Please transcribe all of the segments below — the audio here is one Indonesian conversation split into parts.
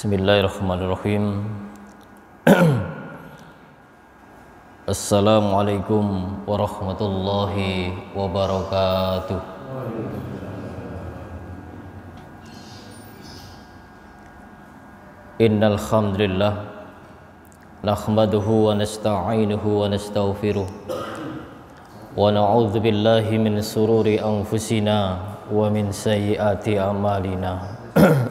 Bismillahirrahmanirrahim Assalamualaikum warahmatullahi wabarakatuh Innal hamdalillah nahmaduhu wa nasta'inuhu wa nastaghfiruh wa na'udzu min sururi anfusina wa min sayyiati a'malina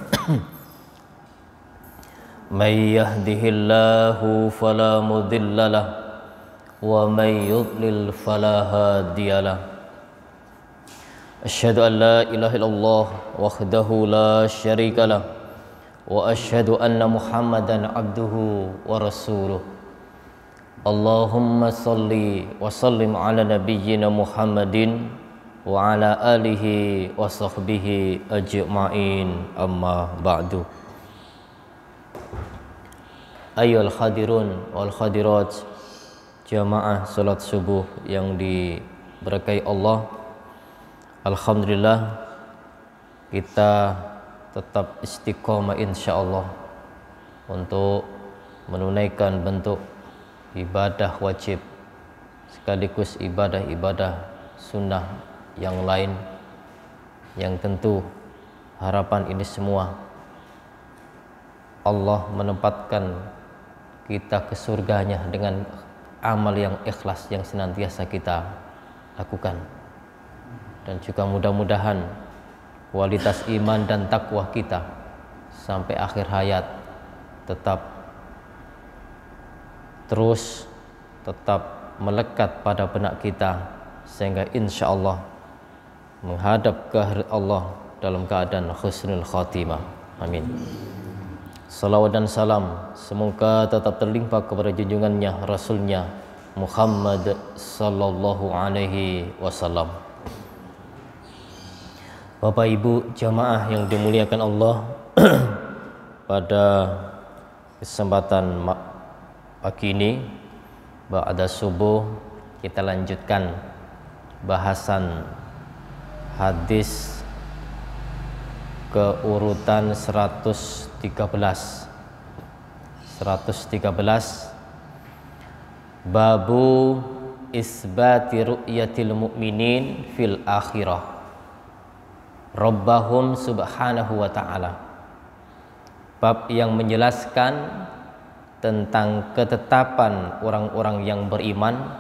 من يهده الله فلا مضل له ومن يضلل فلا هادي له أشهد أن لا إله إلا الله وحده لا شريك له وأشهد أن محمدا عبده ورسوله اللهم صل وسلم على نبينا محمد وعلى آله وصحبه أجمعين أما بعد ayol khadirun wal khadirat jamaah salat subuh yang diberkahi Allah Alhamdulillah kita tetap istiqomah insya Allah untuk menunaikan bentuk ibadah wajib sekaligus ibadah-ibadah sunnah yang lain yang tentu harapan ini semua Allah menempatkan kita ke surganya dengan amal yang ikhlas yang senantiasa kita lakukan dan juga mudah-mudahan kualitas iman dan takwa kita sampai akhir hayat tetap terus tetap melekat pada benak kita sehingga insya Allah menghadap ke Allah dalam keadaan khusnul khotimah amin Salawat dan salam semoga tetap terlimpah kepada junjungannya Rasulnya Muhammad sallallahu alaihi wasallam. Bapak Ibu jamaah yang dimuliakan Allah pada kesempatan pagi ini ba'da subuh kita lanjutkan bahasan hadis keurutan 100 113 113 Babu isbati ru'yatil mu'minin fil akhirah Rabbahum subhanahu wa ta'ala Bab yang menjelaskan tentang ketetapan orang-orang yang beriman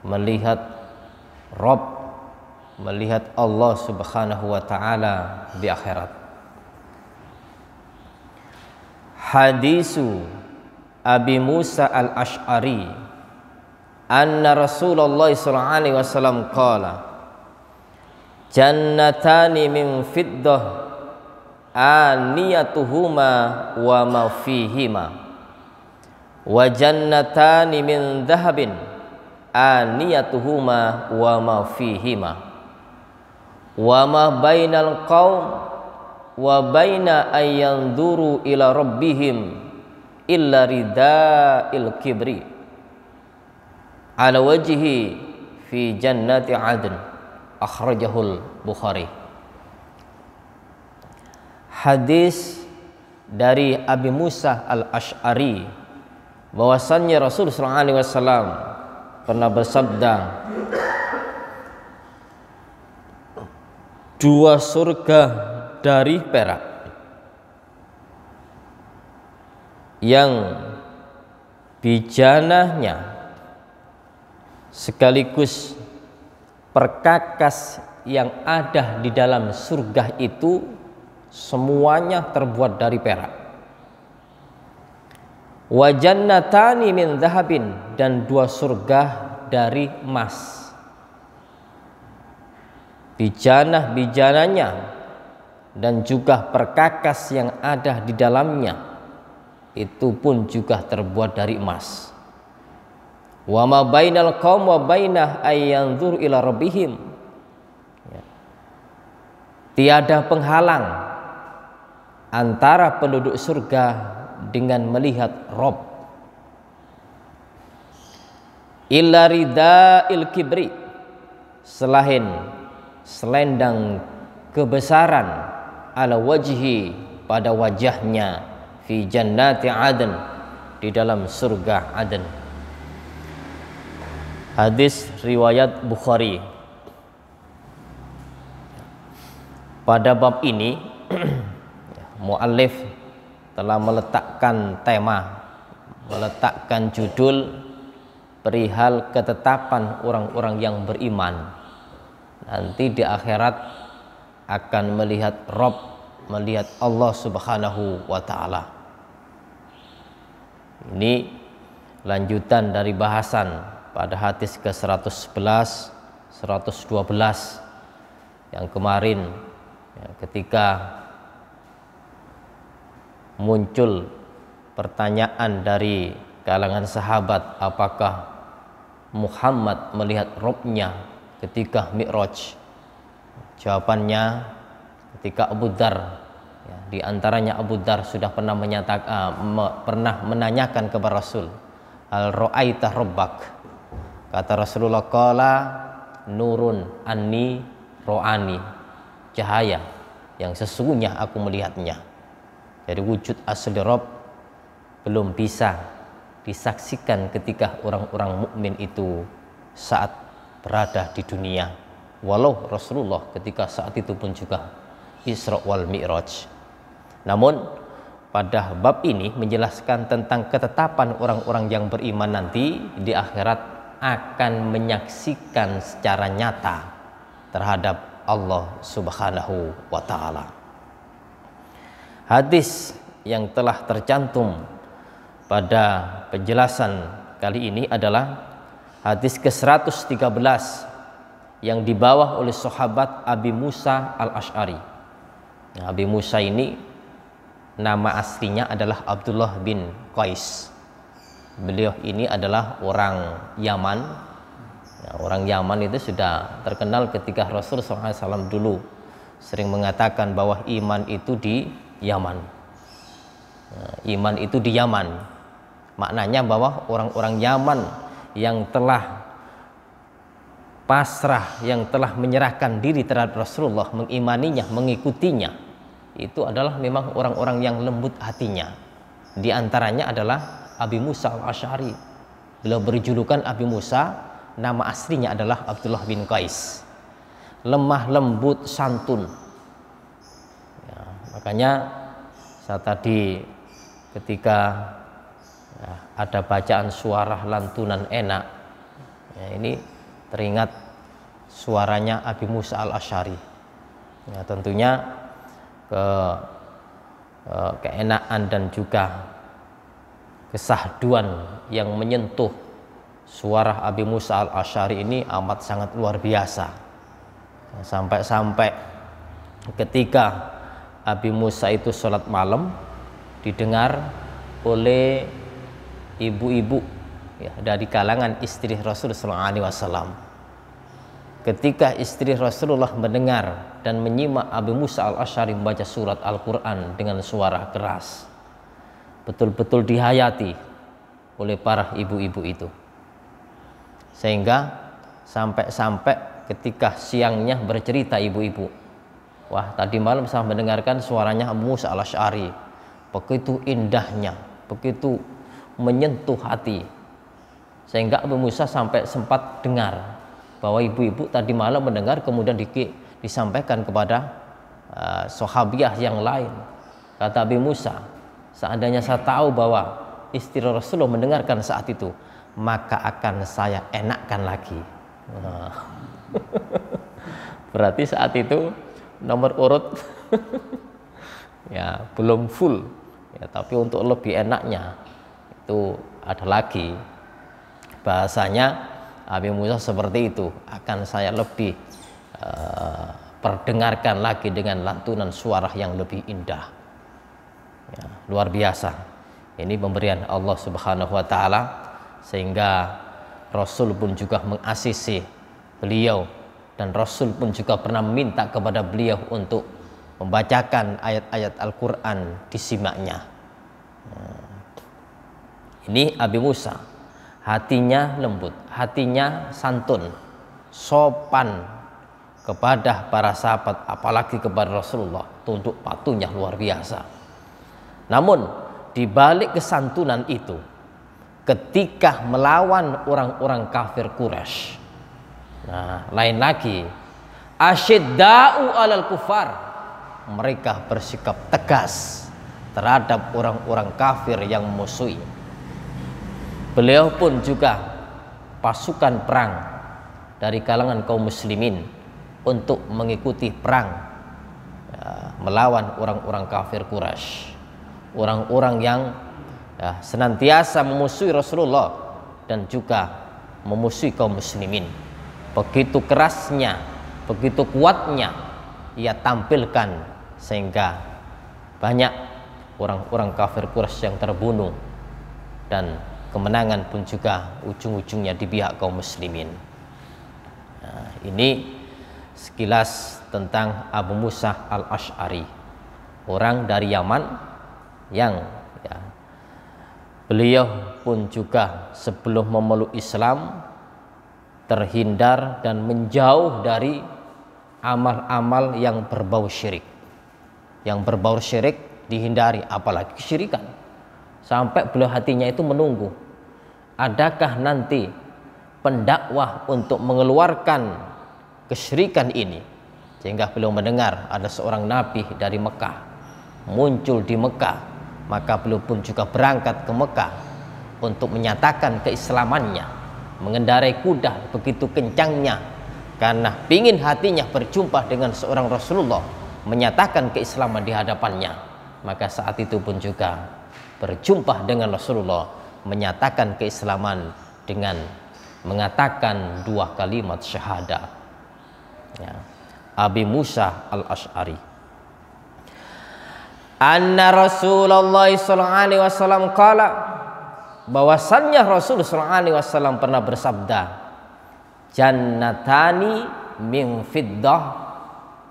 melihat Rob melihat Allah subhanahu wa ta'ala di akhirat hadisu Abi Musa al-Ash'ari anna Rasulullah sallallahu alaihi wasallam qala jannatani min fiddah aniyatuhuma wa ma fihima wa jannatani min dhahabin aniyatuhuma wa ma fihima wa ma bainal qaum wa baina ayanzuru ila rabbihim illa ridail kibri ala wajhi fi jannati adn akhrajahul bukhari hadis dari Abi Musa al-Ash'ari bahwasannya Rasul sallallahu Alaihi wasallam pernah bersabda dua surga dari perak yang bijanahnya sekaligus perkakas yang ada di dalam surga itu semuanya terbuat dari perak. Wajannatani min zahabin dan dua surga dari emas. Bijanah-bijananya dan juga perkakas yang ada di dalamnya itu pun juga terbuat dari emas. Wa ma bainal qaum wa bainah ayyanzur ila rabbihim. Ya. Tiada penghalang antara penduduk surga dengan melihat Rob. Illa rida kibri selain selendang kebesaran ala wajhi pada wajahnya fi jannati aden di dalam surga aden hadis riwayat Bukhari pada bab ini muallif telah meletakkan tema meletakkan judul perihal ketetapan orang-orang yang beriman nanti di akhirat akan melihat Rob, melihat Allah Subhanahu wa Ta'ala. Ini lanjutan dari bahasan pada hadis ke-111, 112 yang kemarin ya, ketika muncul pertanyaan dari kalangan sahabat apakah Muhammad melihat robnya ketika Mi'raj Jawabannya ketika Abu Dar ya, di antaranya Abu Dar sudah pernah menyatakan uh, eh, me, pernah menanyakan kepada Rasul al ra'aita rabbak kata Rasulullah qala nurun anni ro'ani cahaya yang sesungguhnya aku melihatnya jadi wujud asli Rob belum bisa disaksikan ketika orang-orang mukmin itu saat berada di dunia walau Rasulullah ketika saat itu pun juga Isra wal Mi'raj. Namun pada bab ini menjelaskan tentang ketetapan orang-orang yang beriman nanti di akhirat akan menyaksikan secara nyata terhadap Allah Subhanahu wa taala. Hadis yang telah tercantum pada penjelasan kali ini adalah hadis ke-113 yang dibawa oleh sahabat Abi Musa al-Ash'ari. Nah, Abi Musa ini nama aslinya adalah Abdullah bin Qais. Beliau ini adalah orang Yaman. Nah, orang Yaman itu sudah terkenal ketika Rasul SAW dulu sering mengatakan bahwa iman itu di Yaman. Nah, iman itu di Yaman. Maknanya bahwa orang-orang Yaman yang telah pasrah yang telah menyerahkan diri terhadap Rasulullah mengimaninya mengikutinya itu adalah memang orang-orang yang lembut hatinya di antaranya adalah Abi Musa al-Ash'ari beliau berjulukan Abi Musa nama aslinya adalah Abdullah bin Qais lemah lembut santun ya, makanya saat tadi ketika ya, ada bacaan suara lantunan enak ya, ini teringat suaranya Abi Musa al Ashari. Ya, tentunya ke, ke keenaan dan juga kesahduan yang menyentuh suara Abi Musa al Ashari ini amat sangat luar biasa. Sampai-sampai ketika Abi Musa itu sholat malam didengar oleh ibu-ibu ya, dari kalangan istri Rasulullah SAW, Ketika istri Rasulullah mendengar dan menyimak Abu Musa al Ashari membaca surat Al-Quran dengan suara keras, betul-betul dihayati oleh para ibu-ibu itu. Sehingga sampai-sampai ketika siangnya bercerita ibu-ibu, wah tadi malam saya mendengarkan suaranya Abu Musa al Ashari, begitu indahnya, begitu menyentuh hati, sehingga Abu Musa sampai sempat dengar bahwa ibu-ibu tadi malam mendengar kemudian di, disampaikan kepada uh, sahabiah yang lain. Kata bimusa Musa, seandainya saya tahu bahwa istri Rasulullah mendengarkan saat itu, maka akan saya enakkan lagi. Nah. Berarti saat itu nomor urut ya belum full, ya, tapi untuk lebih enaknya itu ada lagi bahasanya Abi Musa seperti itu akan saya lebih uh, perdengarkan lagi dengan lantunan suara yang lebih indah ya, luar biasa ini pemberian Allah Subhanahu Wa Taala sehingga Rasul pun juga mengasisi beliau dan Rasul pun juga pernah minta kepada beliau untuk membacakan ayat-ayat Al-Quran di simaknya. Hmm. Ini Abi Musa hatinya lembut, hatinya santun, sopan kepada para sahabat, apalagi kepada Rasulullah. Tunduk patuhnya luar biasa. Namun, di balik kesantunan itu, ketika melawan orang-orang kafir Quraisy, nah lain lagi, asyidda'u alal kufar, mereka bersikap tegas terhadap orang-orang kafir yang musuhnya. Beliau pun juga pasukan perang dari kalangan kaum muslimin untuk mengikuti perang ya, melawan orang-orang kafir Quraisy, orang-orang yang ya, senantiasa memusuhi Rasulullah dan juga memusuhi kaum muslimin. Begitu kerasnya, begitu kuatnya ia tampilkan sehingga banyak orang-orang kafir Quraisy yang terbunuh dan kemenangan pun juga ujung-ujungnya di pihak kaum muslimin. Nah, ini sekilas tentang Abu Musa al Ashari, orang dari Yaman yang ya, beliau pun juga sebelum memeluk Islam terhindar dan menjauh dari amal-amal yang berbau syirik. Yang berbau syirik dihindari apalagi kesyirikan sampai beliau hatinya itu menunggu adakah nanti pendakwah untuk mengeluarkan kesyirikan ini sehingga beliau mendengar ada seorang nabi dari Mekah muncul di Mekah maka beliau pun juga berangkat ke Mekah untuk menyatakan keislamannya mengendarai kuda begitu kencangnya karena pingin hatinya berjumpa dengan seorang Rasulullah menyatakan keislaman di hadapannya maka saat itu pun juga berjumpa dengan Rasulullah menyatakan keislaman dengan mengatakan dua kalimat syahada, Ya. Abi Musa al Ashari. Anna Rasulullah sallallahu alaihi wasallam qala bahwasannya Rasul sallallahu alaihi wasallam pernah bersabda Jannatani min fiddah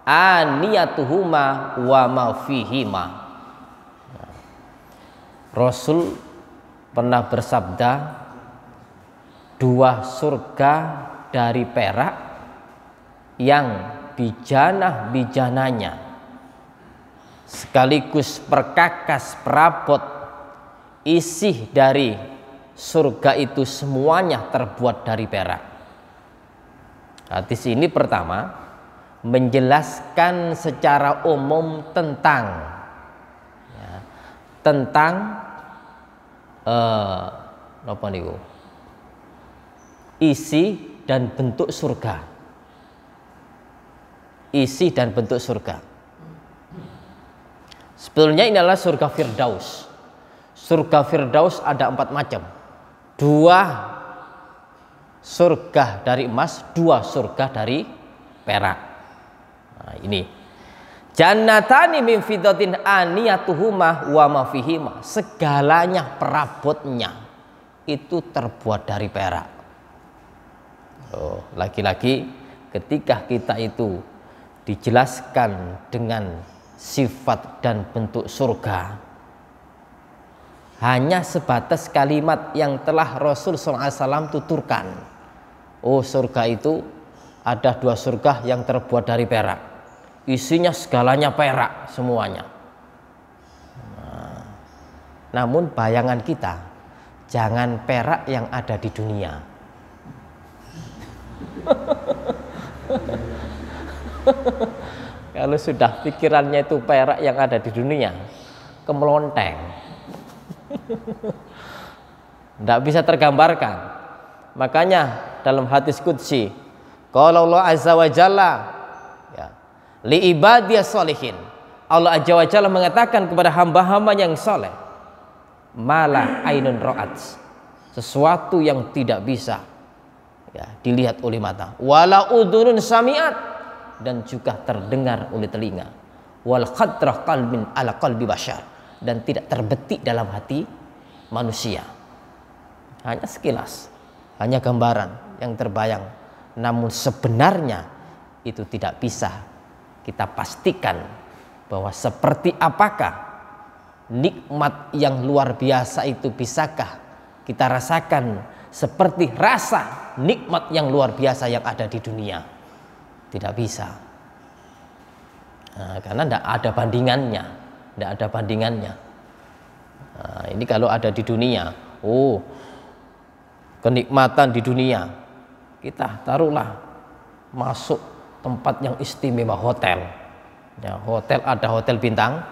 aniyatuhuma wa ma fihima. Ya. Rasul pernah bersabda dua surga dari perak yang bijanah-bijananya sekaligus perkakas perabot isi dari surga itu semuanya terbuat dari perak. Hadis nah, ini pertama menjelaskan secara umum tentang ya, tentang Eh, apa niku? Isi dan bentuk surga. Isi dan bentuk surga. Sebetulnya ini adalah surga Firdaus. Surga Firdaus ada empat macam. Dua surga dari emas, dua surga dari perak. Nah, ini Jannatani min fiddatin aniyatuhuma wa ma fihima. Segalanya perabotnya itu terbuat dari perak. Oh, lagi-lagi ketika kita itu dijelaskan dengan sifat dan bentuk surga hanya sebatas kalimat yang telah Rasul SAW tuturkan. Oh surga itu ada dua surga yang terbuat dari perak isinya segalanya perak semuanya. Nah, namun bayangan kita jangan perak yang ada di dunia. Kalau sudah pikirannya itu perak yang ada di dunia, kemelonteng. Tidak bisa tergambarkan. Makanya dalam hadis kudsi, kalau Allah Azza wa Jalla li ibadiyah solihin Allah Azza wa Jalla mengatakan kepada hamba-hamba yang soleh malah ainun ro'at sesuatu yang tidak bisa ya, dilihat oleh mata wala udunun samiat dan juga terdengar oleh telinga wal khadrah kalbin ala kalbi bashar dan tidak terbetik dalam hati manusia hanya sekilas hanya gambaran yang terbayang namun sebenarnya itu tidak bisa kita pastikan bahwa seperti apakah nikmat yang luar biasa itu bisakah kita rasakan seperti rasa nikmat yang luar biasa yang ada di dunia tidak bisa nah, karena tidak ada bandingannya tidak ada bandingannya nah, ini kalau ada di dunia oh kenikmatan di dunia kita taruhlah masuk tempat yang istimewa hotel ya, hotel ada hotel bintang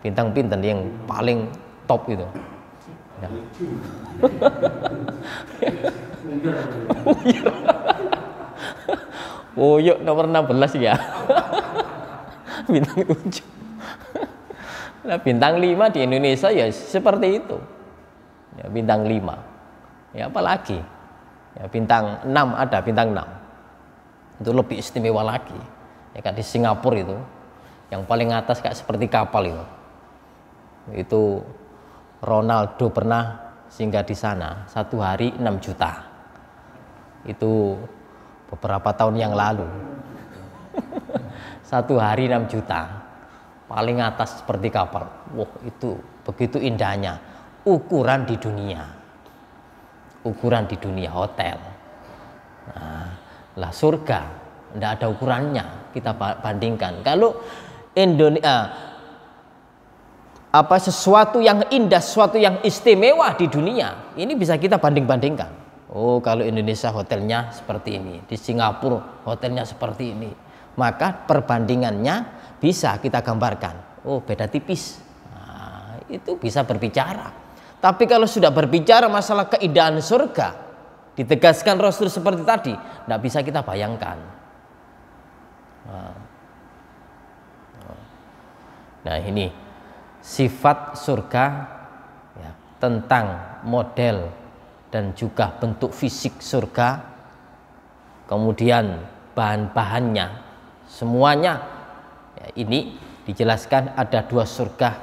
bintang bintang yang paling top itu ya. oh yuk nomor 16 ya bintang 7 nah bintang 5 di Indonesia ya seperti itu ya, bintang 5 ya apalagi ya bintang 6 ada bintang 6 itu lebih istimewa lagi ya kan di Singapura itu yang paling atas kayak seperti kapal itu itu Ronaldo pernah singgah di sana satu hari 6 juta itu beberapa tahun yang lalu satu hari 6 juta paling atas seperti kapal wah itu begitu indahnya ukuran di dunia ukuran di dunia hotel nah, lah surga tidak ada ukurannya kita bandingkan kalau Indonesia eh, apa sesuatu yang indah sesuatu yang istimewa di dunia ini bisa kita banding bandingkan oh kalau Indonesia hotelnya seperti ini di Singapura hotelnya seperti ini maka perbandingannya bisa kita gambarkan oh beda tipis nah, itu bisa berbicara tapi kalau sudah berbicara masalah keindahan surga Ditegaskan Rasul seperti tadi, tidak bisa kita bayangkan. Nah, nah ini sifat surga ya, tentang model dan juga bentuk fisik surga, kemudian bahan-bahannya, semuanya ya, ini dijelaskan ada dua surga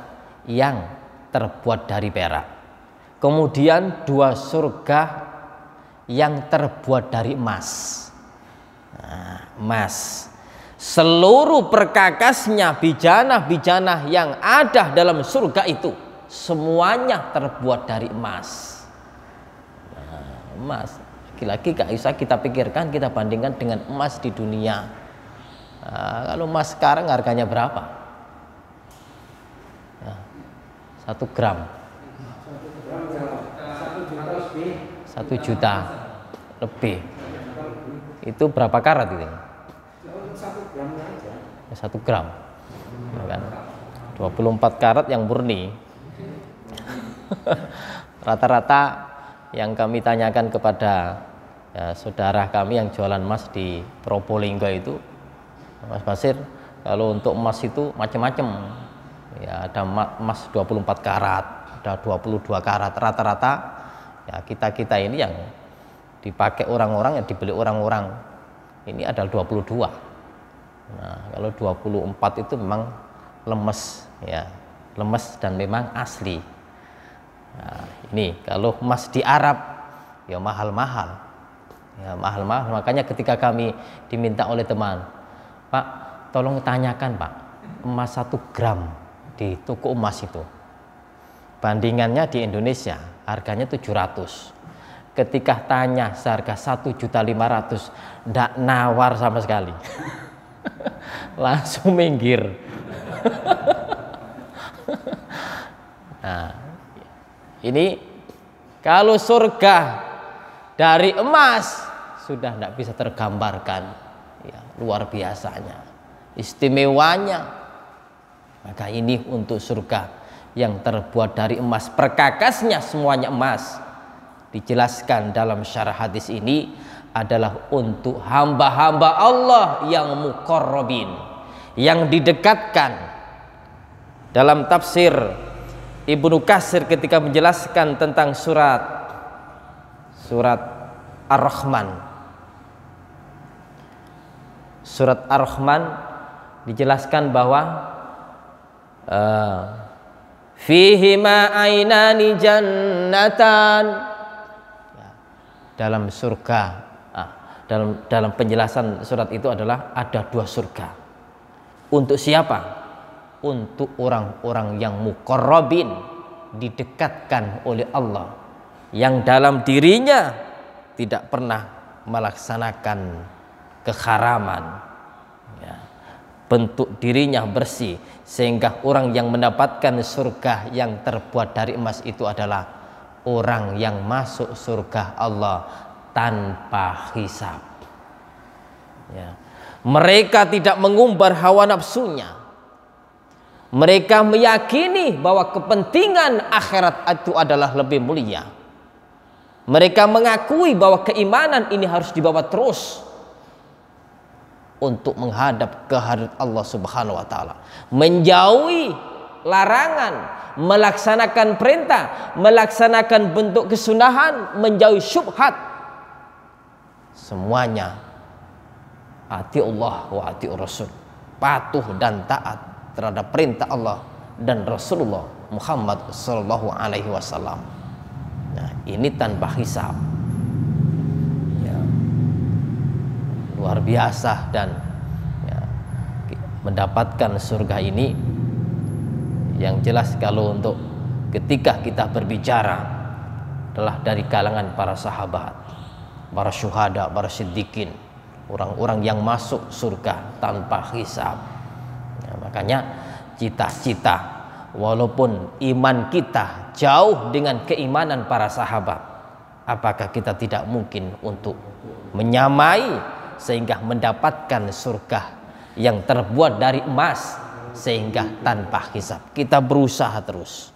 yang terbuat dari perak. Kemudian dua surga yang terbuat dari emas. Nah, emas. Seluruh perkakasnya bijanah-bijanah yang ada dalam surga itu semuanya terbuat dari emas. Nah, emas. Lagi-lagi gak bisa kita pikirkan, kita bandingkan dengan emas di dunia. Nah, kalau emas sekarang harganya berapa? Nah, satu gram. Satu gram. Satu juta. Satu juta lebih itu berapa karat itu ya, satu gram ya kan? Dua puluh 24 karat yang murni rata-rata yang kami tanyakan kepada ya, saudara kami yang jualan emas di Propolinggo itu Mas Basir kalau untuk emas itu macam-macam ya ada emas 24 karat ada 22 karat rata-rata ya kita-kita ini yang dipakai orang-orang yang dibeli orang-orang ini adalah 22 nah kalau 24 itu memang lemes ya lemes dan memang asli nah, ini kalau emas di Arab ya mahal-mahal ya mahal-mahal makanya ketika kami diminta oleh teman Pak tolong tanyakan Pak emas satu gram di toko emas itu bandingannya di Indonesia harganya 700 ketika tanya seharga satu juta lima ratus, ndak nawar sama sekali langsung minggir nah ini kalau surga dari emas sudah tidak bisa tergambarkan ya, luar biasanya istimewanya maka ini untuk surga yang terbuat dari emas perkakasnya semuanya emas dijelaskan dalam syarah hadis ini adalah untuk hamba-hamba Allah yang mukorrobin yang didekatkan dalam tafsir Ibnu Kasir ketika menjelaskan tentang surat surat Ar-Rahman surat Ar-Rahman dijelaskan bahwa eh, fihi ma jannatan dalam surga. Nah, dalam dalam penjelasan surat itu adalah ada dua surga. Untuk siapa? Untuk orang-orang yang mukorobin didekatkan oleh Allah yang dalam dirinya tidak pernah melaksanakan keharaman. Ya. Bentuk dirinya bersih sehingga orang yang mendapatkan surga yang terbuat dari emas itu adalah orang yang masuk surga Allah tanpa hisab. Ya. Mereka tidak mengumbar hawa nafsunya. Mereka meyakini bahwa kepentingan akhirat itu adalah lebih mulia. Mereka mengakui bahwa keimanan ini harus dibawa terus untuk menghadap ke Allah Subhanahu wa taala, menjauhi larangan, melaksanakan perintah, melaksanakan bentuk kesunahan, menjauhi syubhat. Semuanya hati Allah wa hati Rasul. Patuh dan taat terhadap perintah Allah dan Rasulullah Muhammad sallallahu alaihi wasallam. Nah, ini tanpa hisab. Ya. Luar biasa dan ya, mendapatkan surga ini yang jelas kalau untuk ketika kita berbicara adalah dari kalangan para sahabat para syuhada, para syiddiqin orang-orang yang masuk surga tanpa hisab ya, makanya cita-cita walaupun iman kita jauh dengan keimanan para sahabat apakah kita tidak mungkin untuk menyamai sehingga mendapatkan surga yang terbuat dari emas sehingga tanpa hisap. Kita berusaha terus.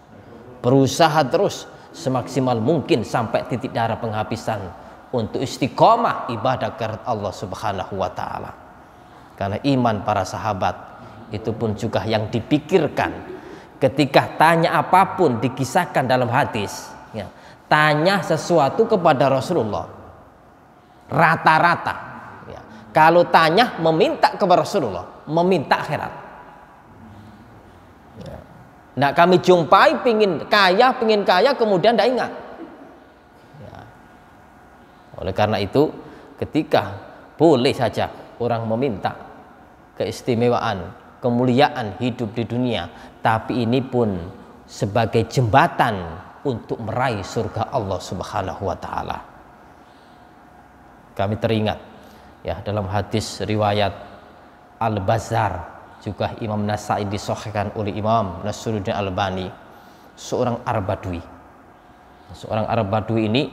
Berusaha terus semaksimal mungkin sampai titik darah penghabisan untuk istiqomah ibadah kepada Allah Subhanahu wa taala. Karena iman para sahabat itu pun juga yang dipikirkan ketika tanya apapun dikisahkan dalam hadis ya. Tanya sesuatu kepada Rasulullah. Rata-rata ya. Kalau tanya meminta kepada Rasulullah, meminta akhirat. Nah kami jumpai pingin kaya, pingin kaya kemudian tidak ingat. Ya. Oleh karena itu ketika boleh saja orang meminta keistimewaan, kemuliaan hidup di dunia. Tapi ini pun sebagai jembatan untuk meraih surga Allah Subhanahu wa taala. Kami teringat ya dalam hadis riwayat Al-Bazar juga Imam Nasai disohkan oleh Imam Nasruddin Albani seorang Arab Badui seorang Arab Badui ini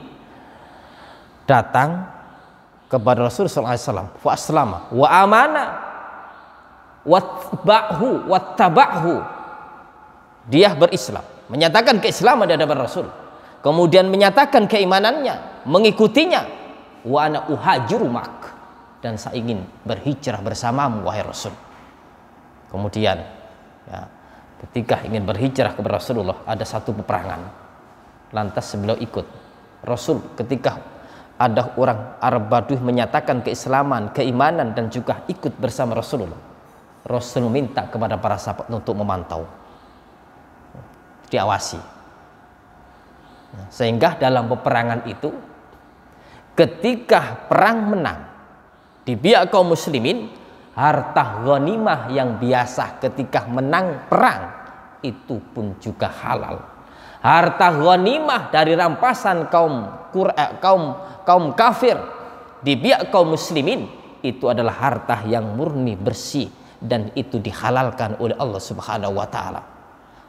datang kepada Rasul SAW wa aslama wa amana watba'hu wattaba'hu dia berislam menyatakan keislaman di hadapan Rasul kemudian menyatakan keimanannya mengikutinya wa ana uhajiru mak dan saya ingin berhijrah bersamamu wahai Rasul Kemudian ya, ketika ingin berhijrah kepada Rasulullah ada satu peperangan. Lantas beliau ikut. Rasul ketika ada orang Arab Baduy menyatakan keislaman, keimanan dan juga ikut bersama Rasulullah. Rasul minta kepada para sahabat untuk memantau. Diawasi. Ya, sehingga dalam peperangan itu ketika perang menang di kaum muslimin harta ghanimah yang biasa ketika menang perang itu pun juga halal. Harta ghanimah dari rampasan kaum eh, kaum kaum kafir di biak kaum muslimin itu adalah harta yang murni bersih dan itu dihalalkan oleh Allah Subhanahu wa taala.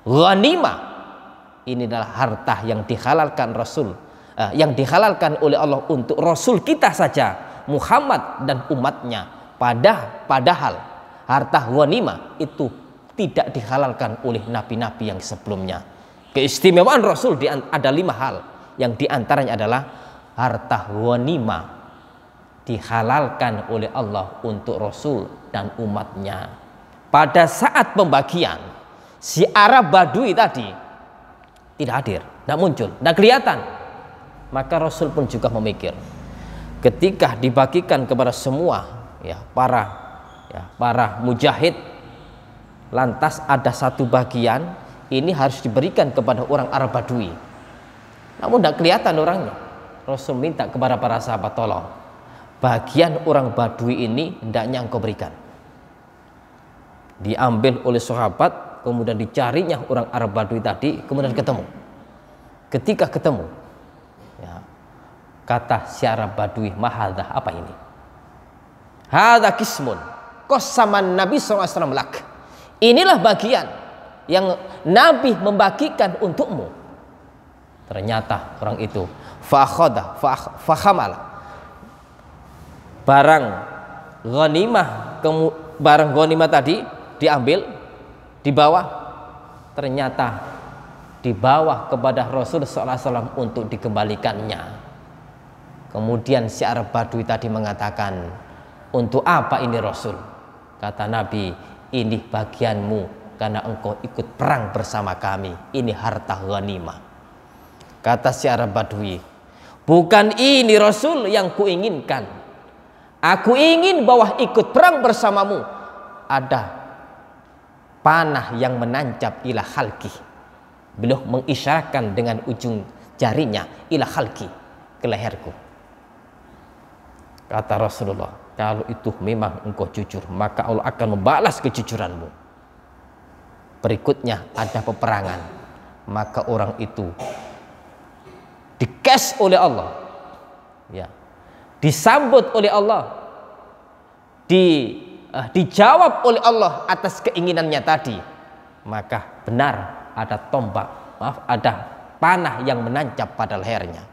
Ghanimah ini adalah harta yang dihalalkan Rasul eh, yang dihalalkan oleh Allah untuk Rasul kita saja Muhammad dan umatnya pada padahal harta ghanimah itu tidak dihalalkan oleh nabi-nabi yang sebelumnya. Keistimewaan Rasul di, ada lima hal. Yang diantaranya adalah harta ghanimah dihalalkan oleh Allah untuk Rasul dan umatnya. Pada saat pembagian, si Arab Badui tadi tidak hadir, tidak muncul, tidak kelihatan. Maka Rasul pun juga memikir, ketika dibagikan kepada semua ya parah ya parah mujahid lantas ada satu bagian ini harus diberikan kepada orang Arab Badui namun tidak kelihatan orangnya Rasul minta kepada para sahabat tolong bagian orang Badui ini hendaknya engkau berikan diambil oleh sahabat kemudian dicarinya orang Arab Badui tadi kemudian ketemu ketika ketemu ya, kata si Arab Badui mahal dah apa ini Hada kismun. Qasaman Nabi SAW lak. Inilah bagian yang Nabi membagikan untukmu. Ternyata orang itu fakhoda fahamala. Barang ghanimah barang ghanimah tadi diambil di bawah. ternyata di bawah kepada Rasul SAW untuk dikembalikannya. Kemudian si Arab Badui tadi mengatakan, untuk apa ini Rasul? Kata Nabi, ini bagianmu karena engkau ikut perang bersama kami. Ini harta ghanimah. Kata si Arab Badui, bukan ini Rasul yang kuinginkan. Aku ingin bahwa ikut perang bersamamu ada panah yang menancap ila halki. Beliau mengisyaratkan dengan ujung jarinya ila halki ke leherku. Kata Rasulullah, kalau itu memang engkau jujur maka Allah akan membalas kejujuranmu berikutnya ada peperangan maka orang itu dikes oleh Allah ya disambut oleh Allah di uh, dijawab oleh Allah atas keinginannya tadi maka benar ada tombak maaf ada panah yang menancap pada lehernya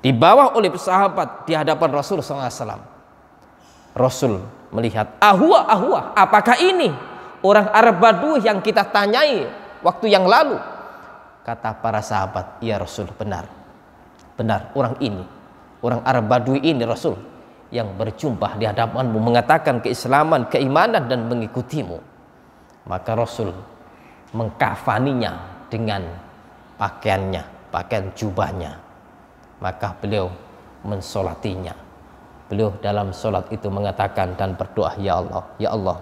dibawa oleh sahabat di hadapan Rasulullah SAW Rasul melihat ahwa ahwa apakah ini orang Arab Badu yang kita tanyai waktu yang lalu kata para sahabat ya Rasul benar benar orang ini orang Arab Badu ini Rasul yang berjumpa di hadapanmu mengatakan keislaman keimanan dan mengikutimu maka Rasul mengkafaninya dengan pakaiannya pakaian jubahnya maka beliau mensolatinya Beliau dalam sholat itu mengatakan dan berdoa, Ya Allah, Ya Allah.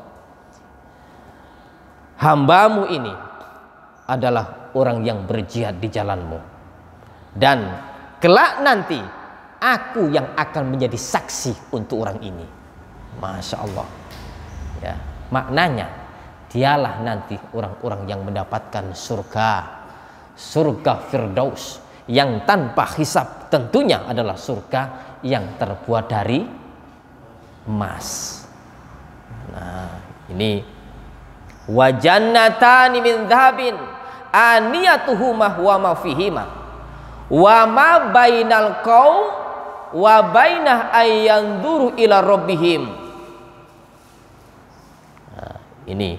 Hambamu ini adalah orang yang berjihad di jalanmu. Dan kelak nanti aku yang akan menjadi saksi untuk orang ini. Masya Allah. Ya, maknanya dialah nanti orang-orang yang mendapatkan surga. Surga Firdaus yang tanpa hisap tentunya adalah surga yang terbuat dari emas. Nah, ini wajannatani min dhahabin aniyatuhuma wa ma ma wa ma bainal qaum wa bainah ayyanduru ila rabbihim. Nah, ini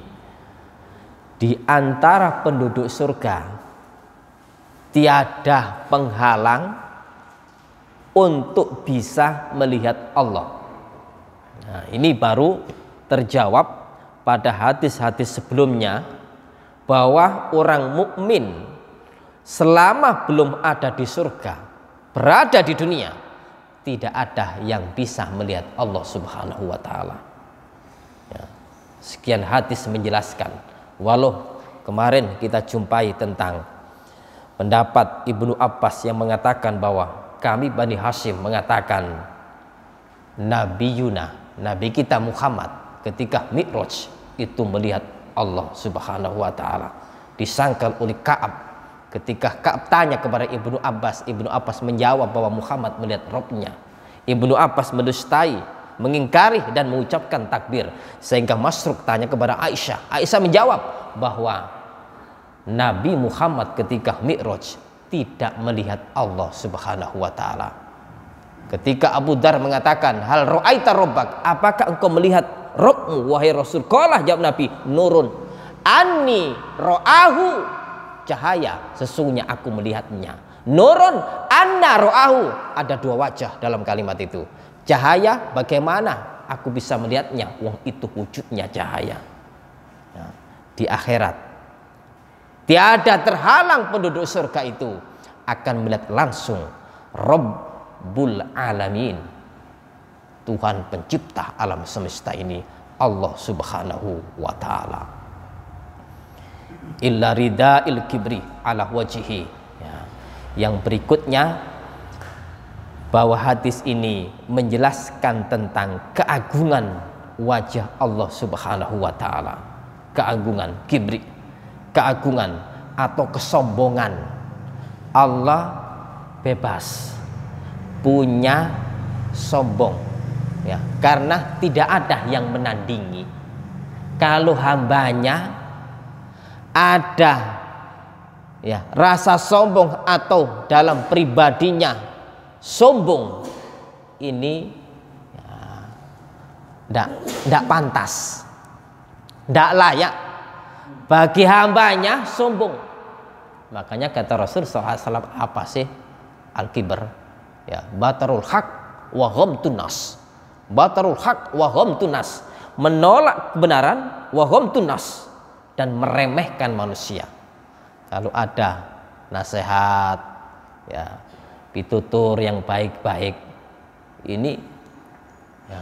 di antara penduduk surga tiada penghalang untuk bisa melihat Allah. Nah, ini baru terjawab pada hadis-hadis sebelumnya bahwa orang mukmin selama belum ada di surga, berada di dunia, tidak ada yang bisa melihat Allah Subhanahu wa taala. Ya. Sekian hadis menjelaskan. Walau kemarin kita jumpai tentang pendapat Ibnu Abbas yang mengatakan bahwa kami Bani Hashim mengatakan Nabi Yuna, Nabi kita Muhammad ketika Mi'raj itu melihat Allah Subhanahu wa taala disangkal oleh Ka'ab ketika Ka'ab tanya kepada Ibnu Abbas Ibnu Abbas menjawab bahwa Muhammad melihat Robnya Ibnu Abbas mendustai mengingkari dan mengucapkan takbir sehingga Masruk tanya kepada Aisyah Aisyah menjawab bahwa Nabi Muhammad ketika Mi'raj tidak melihat Allah Subhanahu wa taala. Ketika Abu Dar mengatakan, "Hal ra'aita rabbak?" Apakah engkau melihat Rabbmu wahai Rasul? Qala jawab Nabi, "Nurun." Anni ra'ahu cahaya, sesungguhnya aku melihatnya. Nurun anna ra'ahu. Ada dua wajah dalam kalimat itu. Cahaya bagaimana aku bisa melihatnya? Wong itu wujudnya cahaya. Ya, di akhirat Tiada terhalang penduduk surga itu akan melihat langsung Rabbul Alamin. Tuhan pencipta alam semesta ini Allah Subhanahu wa taala. Illa rida il kibri ala wajihi. Ya. Yang berikutnya bahwa hadis ini menjelaskan tentang keagungan wajah Allah Subhanahu wa taala. Keagungan kibri keagungan atau kesombongan. Allah bebas punya sombong ya karena tidak ada yang menandingi kalau hambanya ada ya rasa sombong atau dalam pribadinya sombong ini tidak ya, pantas tidak layak bagi hambanya sombong makanya kata Rasul SAW apa sih al-kibar ya batarul hak wahom tunas batarul hak wahom tunas menolak kebenaran wahom tunas dan meremehkan manusia kalau ada nasihat ya pitutur yang baik-baik ini ya,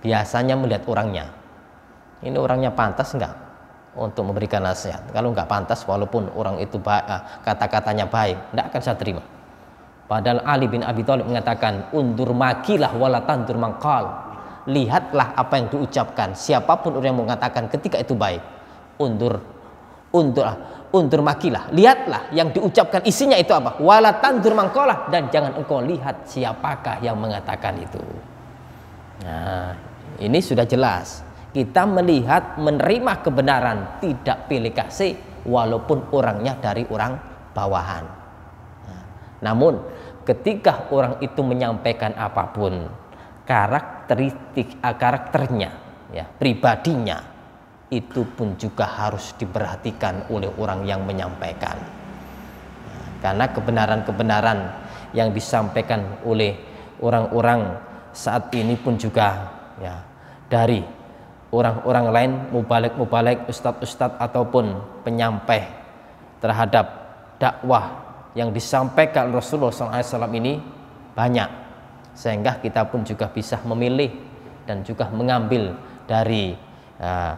biasanya melihat orangnya ini orangnya pantas enggak untuk memberikan nasihat. Kalau nggak pantas, walaupun orang itu eh, kata-katanya baik, tidak akan saya terima. Padahal Ali bin Abi Thalib mengatakan, undur makilah walatan durmangkal. Lihatlah apa yang diucapkan. Siapapun orang yang mengatakan ketika itu baik, undur, undur, ah, undur makilah. Lihatlah yang diucapkan isinya itu apa. walatan durmangkalah dan jangan engkau lihat siapakah yang mengatakan itu. Nah, ini sudah jelas kita melihat menerima kebenaran tidak pilih kasih walaupun orangnya dari orang bawahan nah, namun ketika orang itu menyampaikan apapun karakteristik eh, karakternya ya pribadinya itu pun juga harus diperhatikan oleh orang yang menyampaikan nah, karena kebenaran-kebenaran yang disampaikan oleh orang-orang saat ini pun juga ya dari orang-orang lain mubalik-mubalik ustad-ustad ataupun penyampai terhadap dakwah yang disampaikan Rasulullah SAW ini banyak sehingga kita pun juga bisa memilih dan juga mengambil dari uh, eh,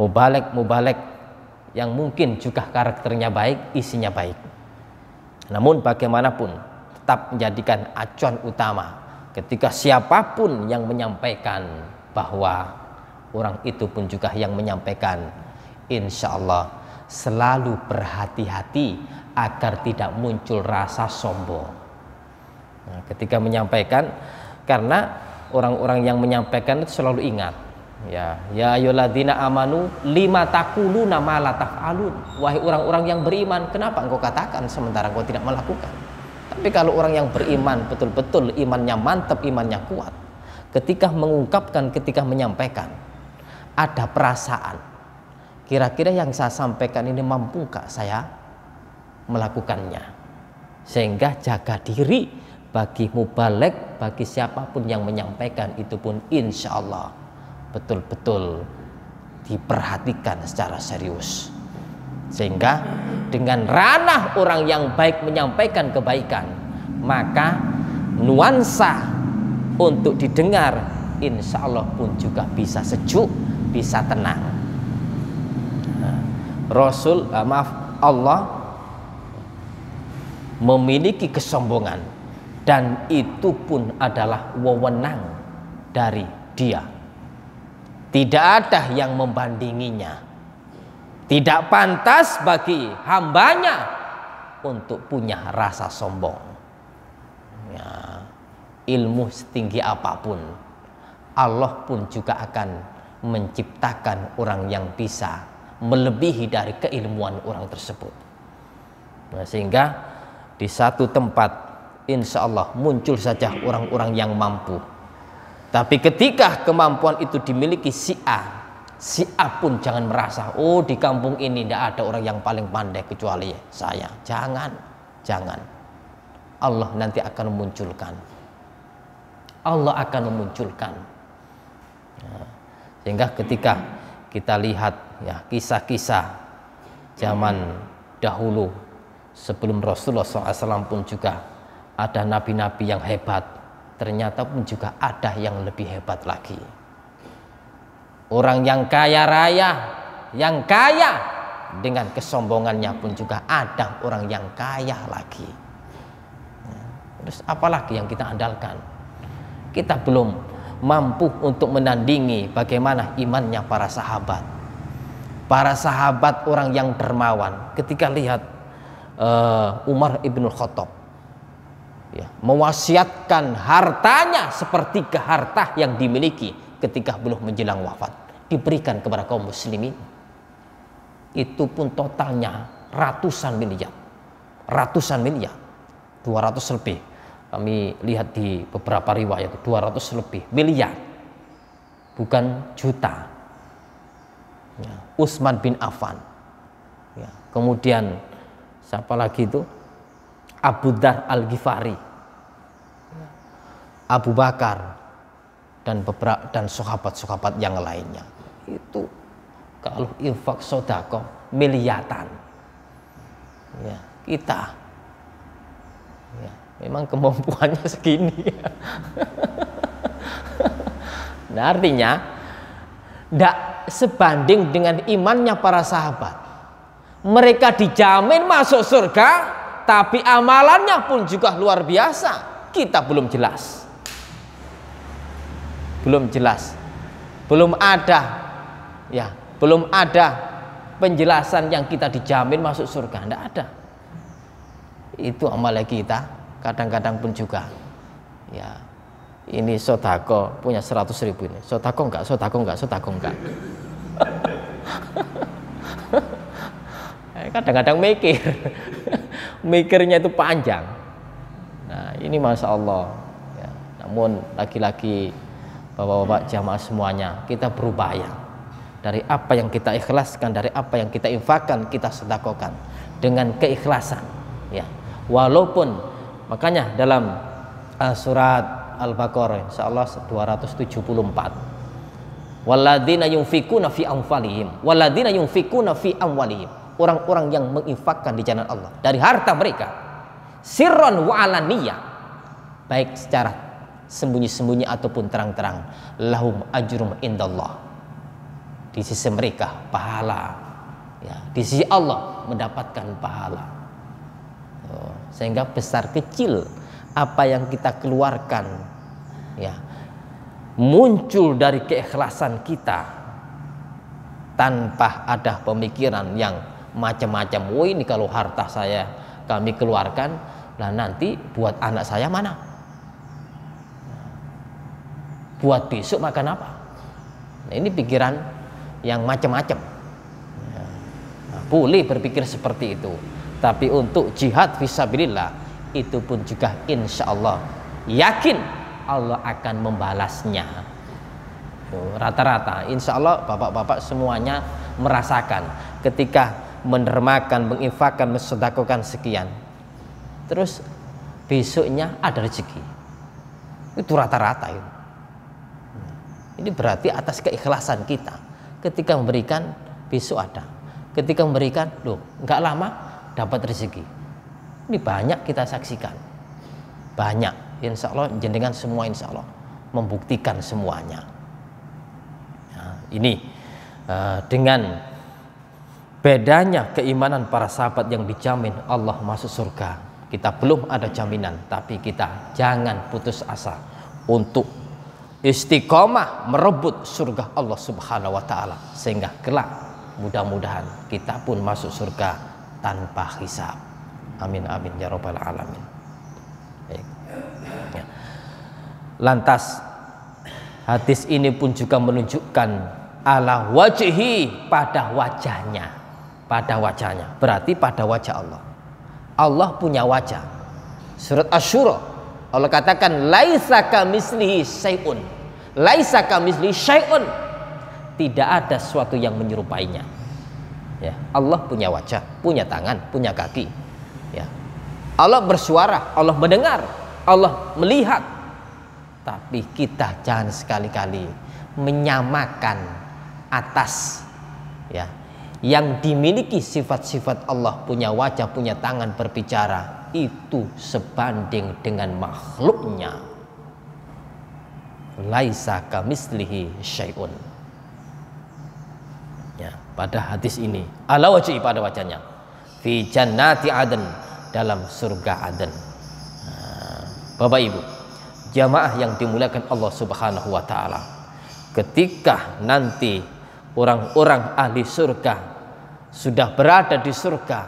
mubalik mubalek yang mungkin juga karakternya baik, isinya baik. Namun bagaimanapun tetap menjadikan acuan utama ketika siapapun yang menyampaikan bahwa orang itu pun juga yang menyampaikan insya Allah selalu berhati-hati agar tidak muncul rasa sombong nah, ketika menyampaikan karena orang-orang yang menyampaikan itu selalu ingat ya ya dina amanu lima takuluna ma la alun. wahai orang-orang yang beriman kenapa engkau katakan sementara engkau tidak melakukan tapi kalau orang yang beriman betul-betul imannya mantap imannya kuat ketika mengungkapkan ketika menyampaikan ada perasaan. Kira-kira yang saya sampaikan ini mampu gak saya melakukannya? Sehingga jaga diri bagi mubalek, bagi siapapun yang menyampaikan itu pun insya Allah betul-betul diperhatikan secara serius. Sehingga dengan ranah orang yang baik menyampaikan kebaikan, maka nuansa untuk didengar insya Allah pun juga bisa sejuk bisa tenang nah, Rasul uh, maaf Allah memiliki kesombongan dan itu pun adalah wewenang dari dia tidak ada yang membandinginya tidak pantas bagi hambanya untuk punya rasa sombong ya, ilmu setinggi apapun Allah pun juga akan menciptakan orang yang bisa melebihi dari keilmuan orang tersebut. Nah, sehingga di satu tempat insya Allah muncul saja orang-orang yang mampu. Tapi ketika kemampuan itu dimiliki si A, si A pun jangan merasa, oh di kampung ini tidak ada orang yang paling pandai kecuali saya. Jangan, jangan. Allah nanti akan memunculkan. Allah akan memunculkan. Nah. Sehingga ketika kita lihat ya kisah-kisah zaman dahulu sebelum Rasulullah SAW pun juga ada nabi-nabi yang hebat ternyata pun juga ada yang lebih hebat lagi orang yang kaya raya yang kaya dengan kesombongannya pun juga ada orang yang kaya lagi ya, terus apalagi yang kita andalkan kita belum mampu untuk menandingi bagaimana imannya para sahabat. Para sahabat orang yang dermawan ketika lihat uh, Umar ibnul Khattab ya, mewasiatkan hartanya seperti harta yang dimiliki ketika belum menjelang wafat diberikan kepada kaum muslimin itu pun totalnya ratusan miliar ratusan miliar 200 lebih kami lihat di beberapa riwayat 200 lebih miliar bukan juta ya, Usman bin Affan ya, kemudian siapa lagi itu Abu Dar Al Ghifari ya, Abu Bakar dan beberapa dan sahabat-sahabat yang lainnya itu kalau infak sodako miliatan ya, kita memang kemampuannya segini nah artinya tidak sebanding dengan imannya para sahabat mereka dijamin masuk surga tapi amalannya pun juga luar biasa kita belum jelas belum jelas belum ada ya belum ada penjelasan yang kita dijamin masuk surga tidak ada itu amalnya kita kadang-kadang pun juga ya ini sotako punya seratus ribu ini sodako enggak sodako enggak sodako enggak kadang-kadang mikir mikirnya itu panjang nah ini masya Allah ya, namun lagi-lagi bapak-bapak jamaah semuanya kita berupaya dari apa yang kita ikhlaskan dari apa yang kita infakkan kita sedakokan dengan keikhlasan ya walaupun Makanya dalam uh, surat Al-Baqarah insyaallah 274. Walladzina yunfikuna fi amwalihim. walladzina yunfikuna fi amwalihim. Orang-orang yang menginfakkan di jalan Allah dari harta mereka. Sirron wa alaniyah. Baik secara sembunyi-sembunyi ataupun terang-terang. Lahum ajrum indallah. Di sisi mereka pahala. Ya, di sisi Allah mendapatkan pahala sehingga besar kecil apa yang kita keluarkan ya muncul dari keikhlasan kita tanpa ada pemikiran yang macam-macam oh ini kalau harta saya kami keluarkan lah nanti buat anak saya mana buat besok makan apa nah, ini pikiran yang macam-macam ya. nah, boleh berpikir seperti itu tapi untuk jihad visabilillah itu pun juga insya Allah yakin Allah akan membalasnya rata-rata insya Allah bapak-bapak semuanya merasakan ketika menermakan, menginfakkan, mensedakokan sekian terus besoknya ada rezeki itu rata-rata itu ini berarti atas keikhlasan kita ketika memberikan besok ada ketika memberikan loh nggak lama dapat rezeki. Ini banyak kita saksikan. Banyak. Insya Allah jenengan semua insya Allah membuktikan semuanya. Nah, ini uh, dengan bedanya keimanan para sahabat yang dijamin Allah masuk surga. Kita belum ada jaminan, tapi kita jangan putus asa untuk istiqomah merebut surga Allah Subhanahu wa taala sehingga kelak mudah-mudahan kita pun masuk surga tanpa hisab. Amin amin ya robbal alamin. Ya. Lantas hadis ini pun juga menunjukkan ala wajhi pada wajahnya, pada wajahnya. Berarti pada wajah Allah. Allah punya wajah. Surat Asyura Allah katakan laisa kamislihi syai'un. Laisa kamislihi syai'un. Tidak ada sesuatu yang menyerupainya Ya, Allah punya wajah, punya tangan, punya kaki. Ya. Allah bersuara, Allah mendengar, Allah melihat. Tapi kita jangan sekali-kali menyamakan atas ya yang dimiliki sifat-sifat Allah punya wajah, punya tangan berbicara itu sebanding dengan makhluknya. Laisa kamislihi syai'un pada hadis ini ala wajib pada wajahnya fi jannati aden dalam surga aden nah, Bapak Ibu jamaah yang dimuliakan Allah Subhanahu wa taala ketika nanti orang-orang ahli surga sudah berada di surga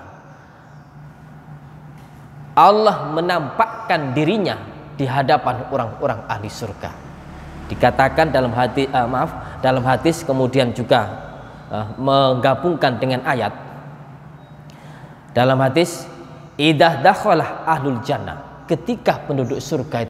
Allah menampakkan dirinya di hadapan orang-orang ahli surga dikatakan dalam hati uh, maaf dalam hadis kemudian juga uh, menggabungkan dengan ayat dalam hadis idah dakhalah ahlul jannah ketika penduduk surga itu